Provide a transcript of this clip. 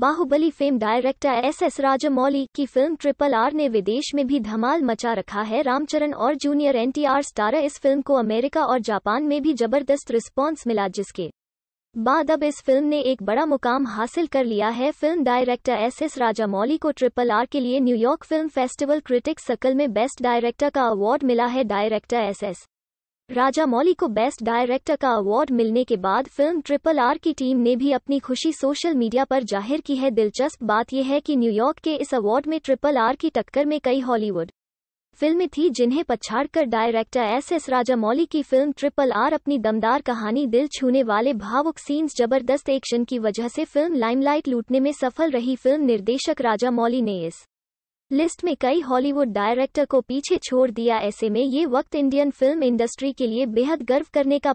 Baahubali fame director S S Rajamouli की film triple are ने विदेश में भी धमाल मचा रखा है रामचरण और जूनियर एनटीआर स्टारर इस फिल्म को अमेरिका और जापान में भी जबरदस्त रिस्पॉन्स मिला जिसके बाद अब इस फिल्म ने एक बड़ा मुकाम हासिल कर लिया है film director S S Rajamouli को ट्रिपल आर के लिए New York film festival critics circle में बेस्ट डायरेक्टर का अवार्ड मिला है director S S Rajamouli को बेस्ट डायरेक्टर का अवार्ड मिलने के बाद फिल्म ट्रिपल आर की टीम ने भी अपनी खुशी सोशल मीडिया पर जाहिर की है दिलचस्प बात यह है कि न्यूयॉर्क के इस अवार्ड में ट्रिपल आर की टक्कर में कई हॉलीवुड फिल्में थी जिन्हें पछाड़कर डायरेक्टर एस एस राजामौली की फिल्म ट्रिपल आर अपनी दमदार कहानी दिल छूने वाले भावुक सीन्स जबरदस्त एक्शन की वजह से फिल्म लाइमलाइट लूटने में सफल रही फिल्म निर्देशक राजामौली ने इस लिस्ट में कई हॉलीवुड डायरेक्टर को पीछे छोड़ दिया ऐसे में ये वक्त इंडियन फिल्म इंडस्ट्री के लिए बेहद गर्व करने का